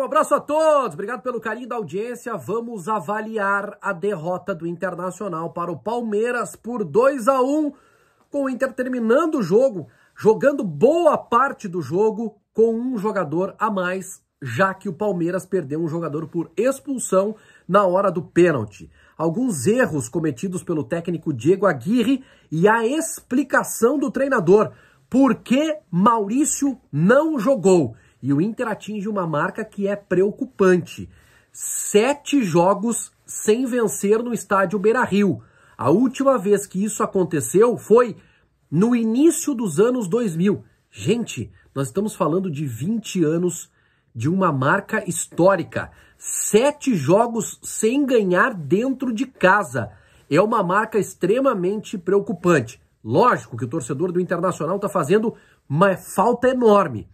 Um abraço a todos. Obrigado pelo carinho da audiência. Vamos avaliar a derrota do Internacional para o Palmeiras por 2 a 1 com o Inter terminando o jogo, jogando boa parte do jogo com um jogador a mais, já que o Palmeiras perdeu um jogador por expulsão na hora do pênalti. Alguns erros cometidos pelo técnico Diego Aguirre e a explicação do treinador por que Maurício não jogou. E o Inter atinge uma marca que é preocupante. Sete jogos sem vencer no estádio Beira-Rio. A última vez que isso aconteceu foi no início dos anos 2000. Gente, nós estamos falando de 20 anos de uma marca histórica. Sete jogos sem ganhar dentro de casa. É uma marca extremamente preocupante. Lógico que o torcedor do Internacional está fazendo uma falta enorme.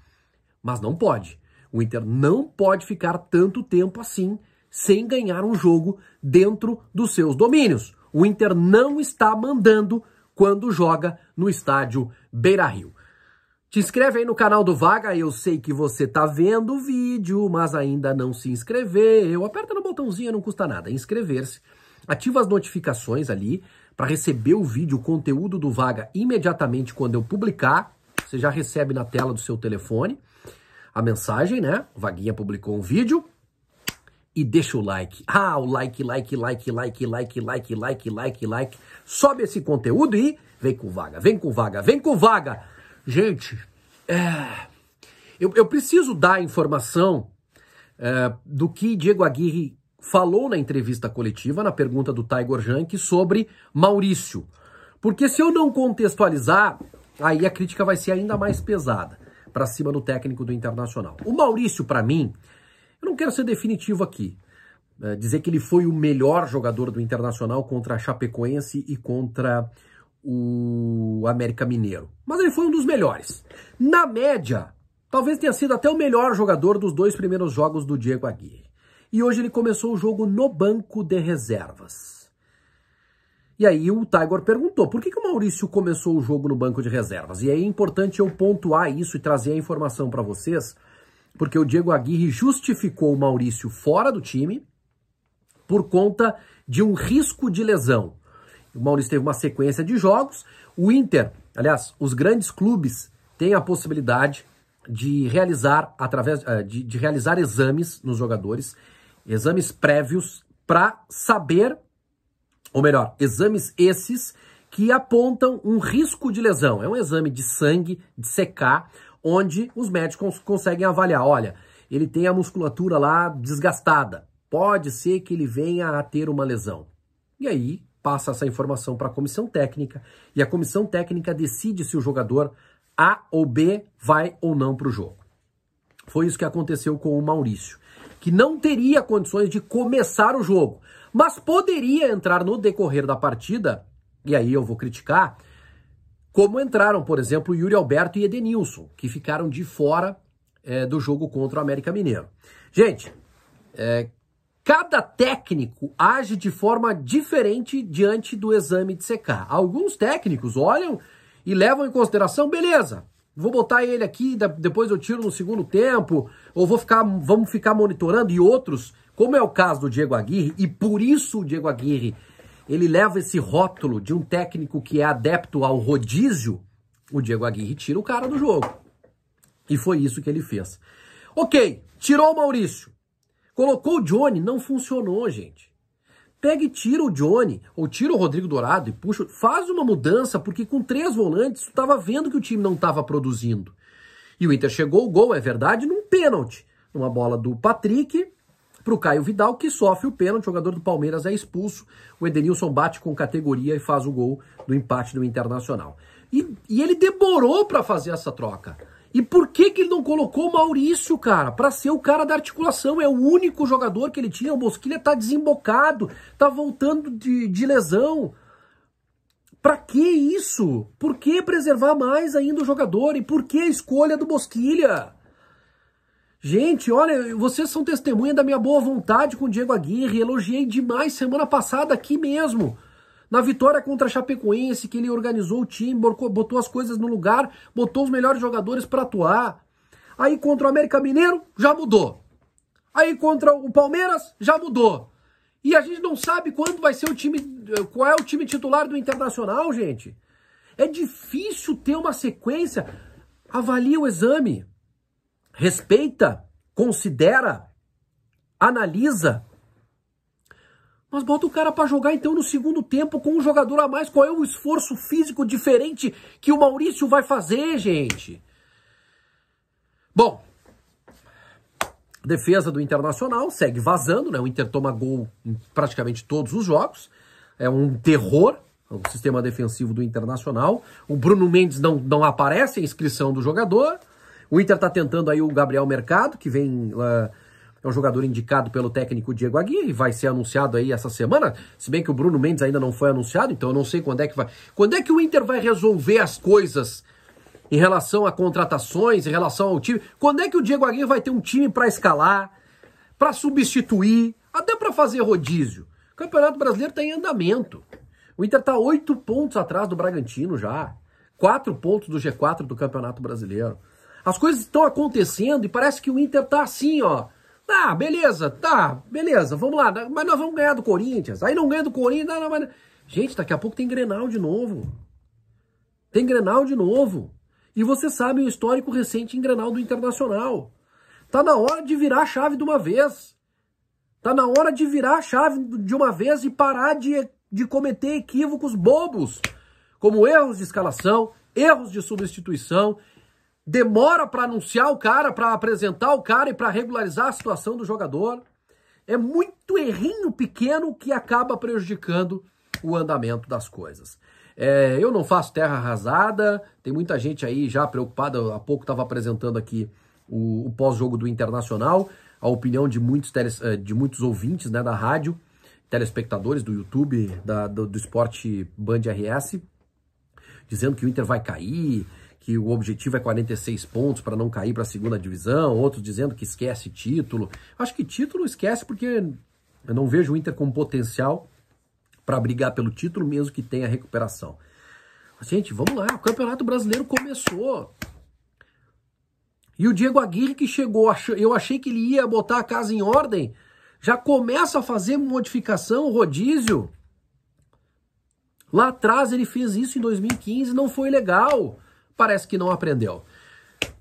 Mas não pode. O Inter não pode ficar tanto tempo assim sem ganhar um jogo dentro dos seus domínios. O Inter não está mandando quando joga no estádio Beira-Rio. Te inscreve aí no canal do Vaga, eu sei que você tá vendo o vídeo, mas ainda não se inscreveu. Aperta no botãozinho, não custa nada, inscrever-se. Ativa as notificações ali para receber o vídeo, o conteúdo do Vaga imediatamente quando eu publicar. Você já recebe na tela do seu telefone a mensagem, né? O Vaguinha publicou um vídeo. E deixa o like. Ah, o like, like, like, like, like, like, like, like, like. Sobe esse conteúdo e vem com vaga, vem com vaga, vem com vaga. Gente, é... eu, eu preciso dar informação é, do que Diego Aguirre falou na entrevista coletiva, na pergunta do Tiger Junk, sobre Maurício. Porque se eu não contextualizar, aí a crítica vai ser ainda mais pesada para cima do técnico do Internacional. O Maurício, para mim, eu não quero ser definitivo aqui. É, dizer que ele foi o melhor jogador do Internacional contra a Chapecoense e contra o América Mineiro. Mas ele foi um dos melhores. Na média, talvez tenha sido até o melhor jogador dos dois primeiros jogos do Diego Aguirre. E hoje ele começou o jogo no banco de reservas. E aí o Tiger perguntou, por que, que o Maurício começou o jogo no banco de reservas? E aí é importante eu pontuar isso e trazer a informação para vocês, porque o Diego Aguirre justificou o Maurício fora do time por conta de um risco de lesão. O Maurício teve uma sequência de jogos, o Inter, aliás, os grandes clubes têm a possibilidade de realizar através eh, de, de realizar exames nos jogadores, exames prévios para saber ou melhor, exames esses que apontam um risco de lesão. É um exame de sangue, de secar, onde os médicos conseguem avaliar, olha, ele tem a musculatura lá desgastada, pode ser que ele venha a ter uma lesão. E aí passa essa informação para a comissão técnica e a comissão técnica decide se o jogador A ou B vai ou não para o jogo. Foi isso que aconteceu com o Maurício que não teria condições de começar o jogo, mas poderia entrar no decorrer da partida, e aí eu vou criticar, como entraram, por exemplo, Yuri Alberto e Edenilson, que ficaram de fora é, do jogo contra o América Mineiro. Gente, é, cada técnico age de forma diferente diante do exame de secar. Alguns técnicos olham e levam em consideração, beleza, Vou botar ele aqui, depois eu tiro no segundo tempo, ou vou ficar, vamos ficar monitorando e outros, como é o caso do Diego Aguirre, e por isso o Diego Aguirre, ele leva esse rótulo de um técnico que é adepto ao rodízio, o Diego Aguirre tira o cara do jogo. E foi isso que ele fez. OK, tirou o Maurício. Colocou o Johnny, não funcionou, gente pega e tira o Johnny, ou tira o Rodrigo Dourado e puxa, faz uma mudança, porque com três volantes tu estava vendo que o time não estava produzindo. E o Inter chegou o gol, é verdade, num pênalti, numa bola do Patrick para o Caio Vidal, que sofre o pênalti, o jogador do Palmeiras é expulso, o Edenilson bate com categoria e faz o gol do empate do Internacional. E, e ele demorou para fazer essa troca. E por que, que ele não colocou o Maurício, cara, para ser o cara da articulação? É o único jogador que ele tinha. O Bosquilha tá desembocado, tá voltando de, de lesão. Para que isso? Por que preservar mais ainda o jogador? E por que a escolha do Bosquilha? Gente, olha, vocês são testemunha da minha boa vontade com o Diego Aguirre. Elogiei demais semana passada aqui mesmo. Na vitória contra a Chapecoense, que ele organizou o time, botou as coisas no lugar, botou os melhores jogadores para atuar. Aí contra o América Mineiro, já mudou. Aí contra o Palmeiras, já mudou. E a gente não sabe quando vai ser o time, qual é o time titular do Internacional, gente. É difícil ter uma sequência. Avalia o exame. Respeita, considera, analisa mas bota o cara para jogar então no segundo tempo com um jogador a mais. Qual é o esforço físico diferente que o Maurício vai fazer, gente? Bom, defesa do Internacional segue vazando, né? O Inter toma gol em praticamente todos os jogos. É um terror o sistema defensivo do Internacional. O Bruno Mendes não, não aparece a inscrição do jogador. O Inter está tentando aí o Gabriel Mercado, que vem... Uh, é um jogador indicado pelo técnico Diego Aguirre, vai ser anunciado aí essa semana, se bem que o Bruno Mendes ainda não foi anunciado, então eu não sei quando é que vai. Quando é que o Inter vai resolver as coisas em relação a contratações, em relação ao time? Quando é que o Diego Aguirre vai ter um time para escalar, para substituir, até para fazer rodízio? O Campeonato Brasileiro está em andamento. O Inter está oito pontos atrás do Bragantino já. Quatro pontos do G4 do Campeonato Brasileiro. As coisas estão acontecendo e parece que o Inter está assim, ó. Tá, beleza, tá, beleza, vamos lá. Mas nós vamos ganhar do Corinthians. Aí não ganha do Corinthians. Não, não, mas... Gente, daqui a pouco tem Grenal de novo. Tem Grenal de novo. E você sabe o histórico recente em Grenal do Internacional. Tá na hora de virar a chave de uma vez. Tá na hora de virar a chave de uma vez e parar de, de cometer equívocos bobos, como erros de escalação, erros de substituição, demora para anunciar o cara, para apresentar o cara e para regularizar a situação do jogador. É muito errinho pequeno que acaba prejudicando o andamento das coisas. É, eu não faço terra arrasada, tem muita gente aí já preocupada. Há pouco estava apresentando aqui o, o pós-jogo do Internacional, a opinião de muitos, teles, eh, de muitos ouvintes né, da rádio, telespectadores do YouTube, da, do, do esporte Band RS, dizendo que o Inter vai cair, que o objetivo é 46 pontos para não cair para a segunda divisão, outros dizendo que esquece título. Acho que título esquece porque eu não vejo o Inter com potencial para brigar pelo título, mesmo que tenha recuperação. Mas, gente, vamos lá, o Campeonato Brasileiro começou. E o Diego Aguirre que chegou, eu achei que ele ia botar a casa em ordem, já começa a fazer modificação, rodízio. Lá atrás ele fez isso em 2015, não foi legal parece que não aprendeu.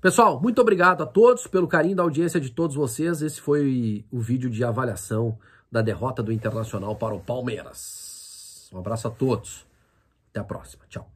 Pessoal, muito obrigado a todos pelo carinho da audiência de todos vocês. Esse foi o vídeo de avaliação da derrota do Internacional para o Palmeiras. Um abraço a todos. Até a próxima. Tchau.